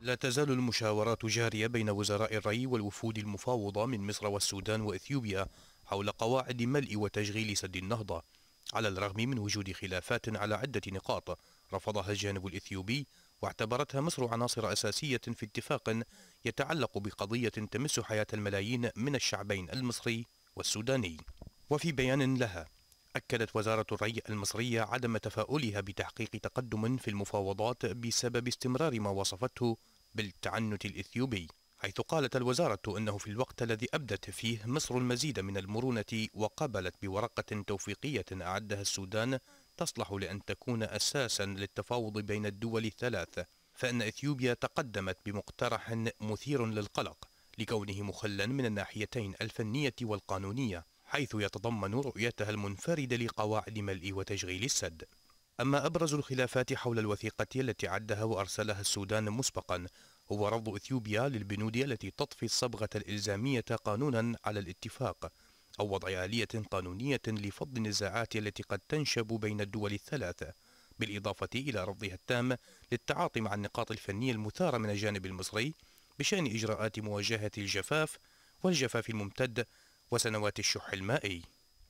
لا تزال المشاورات جارية بين وزراء الري والوفود المفاوضة من مصر والسودان وإثيوبيا حول قواعد ملء وتشغيل سد النهضة على الرغم من وجود خلافات على عدة نقاط رفضها الجانب الإثيوبي واعتبرتها مصر عناصر أساسية في اتفاق يتعلق بقضية تمس حياة الملايين من الشعبين المصري والسوداني وفي بيان لها أكدت وزارة الري المصرية عدم تفاؤلها بتحقيق تقدم في المفاوضات بسبب استمرار ما وصفته بالتعنت الإثيوبي حيث قالت الوزارة أنه في الوقت الذي أبدت فيه مصر المزيد من المرونة وقبلت بورقة توفيقية أعدها السودان تصلح لأن تكون أساسا للتفاوض بين الدول الثلاث فإن إثيوبيا تقدمت بمقترح مثير للقلق لكونه مخلا من الناحيتين الفنية والقانونية حيث يتضمن رؤيتها المنفردة لقواعد ملء وتشغيل السد أما أبرز الخلافات حول الوثيقة التي عدها وأرسلها السودان مسبقا هو رفض إثيوبيا للبنود التي تطفي الصبغة الإلزامية قانونا على الاتفاق أو وضع آلية قانونية لفض النزاعات التي قد تنشب بين الدول الثلاثة بالإضافة إلى رفضها التام للتعاطي مع النقاط الفنية المثارة من الجانب المصري بشأن إجراءات مواجهة الجفاف والجفاف الممتد وسنوات الشح المائي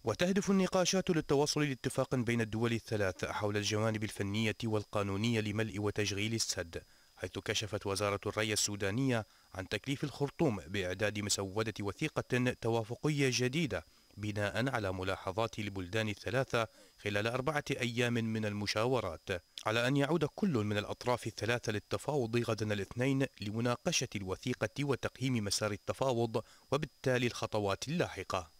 وتهدف النقاشات للتوصل لاتفاق بين الدول الثلاث حول الجوانب الفنية والقانونية لملء وتشغيل السد حيث كشفت وزارة الري السودانية عن تكليف الخرطوم بإعداد مسودة وثيقة توافقية جديدة بناء على ملاحظات البلدان الثلاثة خلال أربعة أيام من المشاورات على أن يعود كل من الأطراف الثلاثة للتفاوض غدا الاثنين لمناقشة الوثيقة وتقييم مسار التفاوض وبالتالي الخطوات اللاحقة